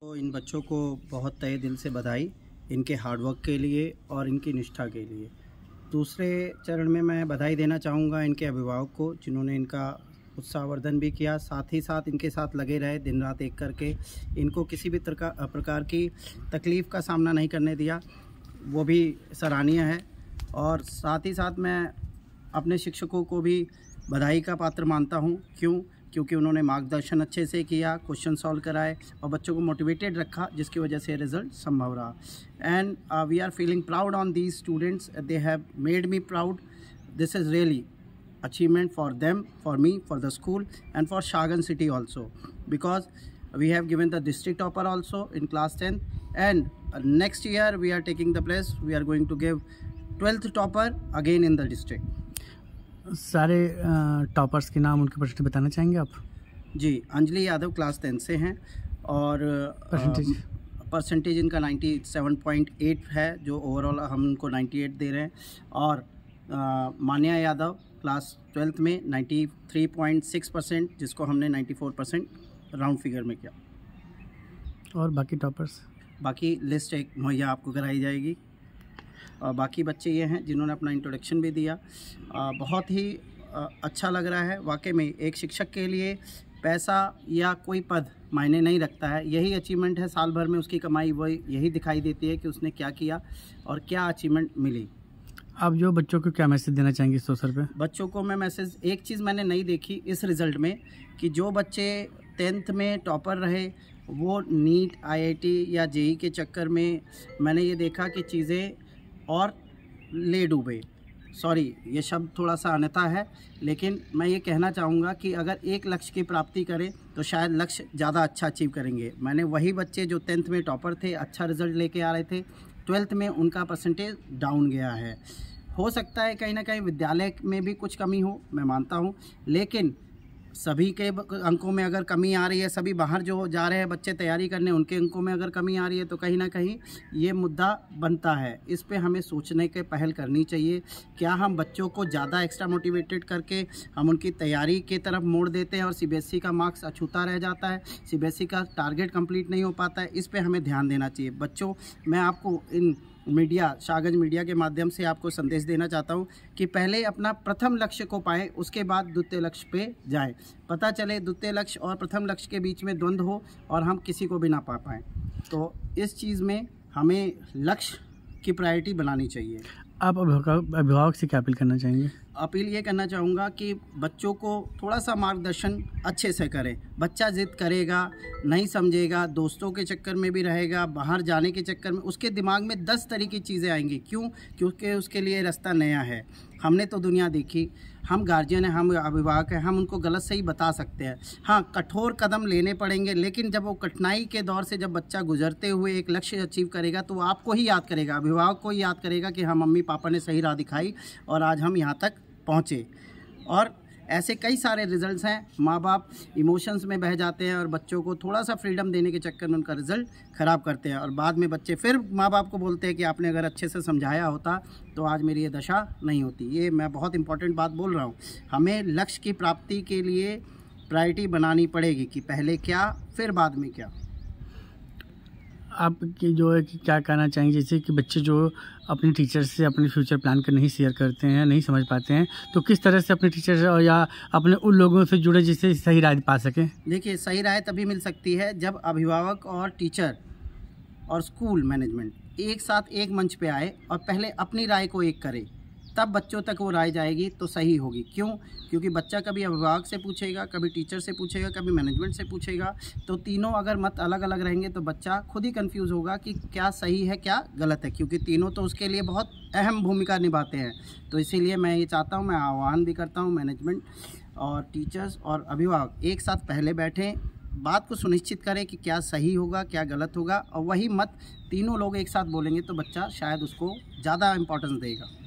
तो इन बच्चों को बहुत तय दिल से बधाई इनके हार्डवर्क के लिए और इनकी निष्ठा के लिए दूसरे चरण में मैं बधाई देना चाहूँगा इनके अभिभावक को जिन्होंने इनका उत्साहवर्धन भी किया साथ ही साथ इनके साथ लगे रहे दिन रात एक करके इनको किसी भी प्रकार की तकलीफ़ का सामना नहीं करने दिया वो भी सराहनीय है और साथ ही साथ मैं अपने शिक्षकों को भी बधाई का पात्र मानता हूँ क्यों क्योंकि उन्होंने मार्गदर्शन अच्छे से किया क्वेश्चन सॉल्व कराए और बच्चों को मोटिवेटेड रखा जिसकी वजह से रिजल्ट संभव रहा and we are feeling proud on these students they have made me proud this is really achievement for them for me for the school and for शागन city also because we have given the district topper also in class tenth and next year we are taking the place we are going to give twelfth topper again in the district सारे toppers के नाम उनके percentage बताना चाहेंगे आप जी Anjali Yadav class ten से हैं और परसेंटेज परसेंटेज इनका 97.8 है जो ओवरऑल हम उनको 98 दे रहे हैं और मान्या यादव क्लास ट्वेल्थ में 93.6 परसेंट जिसको हमने 94 परसेंट राउंड फिगर में किया और बाकी टॉपर्स बाकी लिस्ट एक मुहैया आपको कराई जाएगी और बाकी बच्चे ये हैं जिन्होंने अपना इंट्रोडक्शन भी दिया बहुत ही अच्छा लग रहा है वाकई में एक शिक्षक के लिए पैसा या कोई पद मायने नहीं रखता है यही अचीवमेंट है साल भर में उसकी कमाई वही यही दिखाई देती है कि उसने क्या किया और क्या अचीवमेंट मिली आप जो बच्चों को क्या मैसेज देना चाहेंगे इस अवसर पर बच्चों को मैं मैसेज एक चीज़ मैंने नहीं देखी इस रिज़ल्ट में कि जो बच्चे टेंथ में टॉपर रहे वो नीट आईआईटी या जेई e के चक्कर में मैंने ये देखा कि चीज़ें और ले डूबे सॉरी ये शब्द थोड़ा सा अन्यथा है लेकिन मैं ये कहना चाहूँगा कि अगर एक लक्ष्य की प्राप्ति करें तो शायद लक्ष्य ज़्यादा अच्छा अचीव करेंगे मैंने वही बच्चे जो टेंथ में टॉपर थे अच्छा रिजल्ट लेके आ रहे थे ट्वेल्थ में उनका परसेंटेज डाउन गया है हो सकता है कहीं ना कहीं विद्यालय में भी कुछ कमी हो मैं मानता हूँ लेकिन सभी के अंकों में अगर कमी आ रही है सभी बाहर जो जा रहे हैं बच्चे तैयारी करने उनके अंकों में अगर कमी आ रही है तो कहीं ना कहीं ये मुद्दा बनता है इस पर हमें सोचने के पहल करनी चाहिए क्या हम बच्चों को ज़्यादा एक्स्ट्रा मोटिवेटेड करके हम उनकी तैयारी के तरफ मोड़ देते हैं और सी e का मार्क्स अछूता रह जाता है सी e का टारगेट कम्प्लीट नहीं हो पाता है इस पर हमें ध्यान देना चाहिए बच्चों मैं आपको इन मीडिया शागज मीडिया के माध्यम से आपको संदेश देना चाहता हूँ कि पहले अपना प्रथम लक्ष्य को पाएँ उसके बाद द्वितीय लक्ष्य पे जाएं पता चले द्वितीय लक्ष्य और प्रथम लक्ष्य के बीच में द्वंद्व हो और हम किसी को भी ना पा पाएँ तो इस चीज़ में हमें लक्ष्य की प्रायोरिटी बनानी चाहिए आप अभिभावक से क्या अपील करना चाहेंगे अपील ये करना चाहूँगा कि बच्चों को थोड़ा सा मार्गदर्शन अच्छे से करें बच्चा ज़िद करेगा नहीं समझेगा दोस्तों के चक्कर में भी रहेगा बाहर जाने के चक्कर में उसके दिमाग में दस तरह की चीज़ें आएंगी क्यों क्योंकि उसके लिए रास्ता नया है हमने तो दुनिया देखी हम गार्जियन हैं हम अभिभावक हैं हम उनको गलत से ही बता सकते हैं हाँ कठोर कदम लेने पड़ेंगे लेकिन जब वो कठिनाई के दौर से जब बच्चा गुजरते हुए एक लक्ष्य अचीव करेगा तो आपको ही याद करेगा अभिभावक को ही याद करेगा कि हम हाँ, मम्मी पापा ने सही राह दिखाई और आज हम यहाँ तक पहुँचे और ऐसे कई सारे रिजल्ट्स हैं माँ बाप इमोशंस में बह जाते हैं और बच्चों को थोड़ा सा फ्रीडम देने के चक्कर में उनका रिजल्ट ख़राब करते हैं और बाद में बच्चे फिर माँ बाप को बोलते हैं कि आपने अगर अच्छे से समझाया होता तो आज मेरी ये दशा नहीं होती ये मैं बहुत इंपॉर्टेंट बात बोल रहा हूँ हमें लक्ष्य की प्राप्ति के लिए प्रायरिटी बनानी पड़ेगी कि पहले क्या फिर बाद में क्या आपके जो है कि क्या कहना चाहेंगे जैसे कि बच्चे जो अपने टीचर से अपने फ्यूचर प्लान का नहीं शेयर करते हैं नहीं समझ पाते हैं तो किस तरह से अपने टीचर से और या अपने उन लोगों से जुड़े जिससे सही राय पा सकें देखिए सही राय तभी मिल सकती है जब अभिभावक और टीचर और स्कूल मैनेजमेंट एक साथ एक मंच पर आए और पहले अपनी राय को एक करें तब बच्चों तक वो राय जाएगी तो सही होगी क्यों क्योंकि बच्चा कभी अभिभावक से पूछेगा कभी टीचर से पूछेगा कभी मैनेजमेंट से पूछेगा तो तीनों अगर मत अलग अलग रहेंगे तो बच्चा खुद ही कन्फ्यूज़ होगा कि क्या सही है क्या गलत है क्योंकि तीनों तो उसके लिए बहुत अहम भूमिका निभाते हैं तो इसीलिए मैं ये चाहता हूँ मैं आह्वान भी करता हूँ मैनेजमेंट और टीचर्स और अभिभावक एक साथ पहले बैठें बात को सुनिश्चित करें कि क्या सही होगा क्या गलत होगा और वही मत तीनों लोग एक साथ बोलेंगे तो बच्चा शायद उसको ज़्यादा इम्पोर्टेंस देगा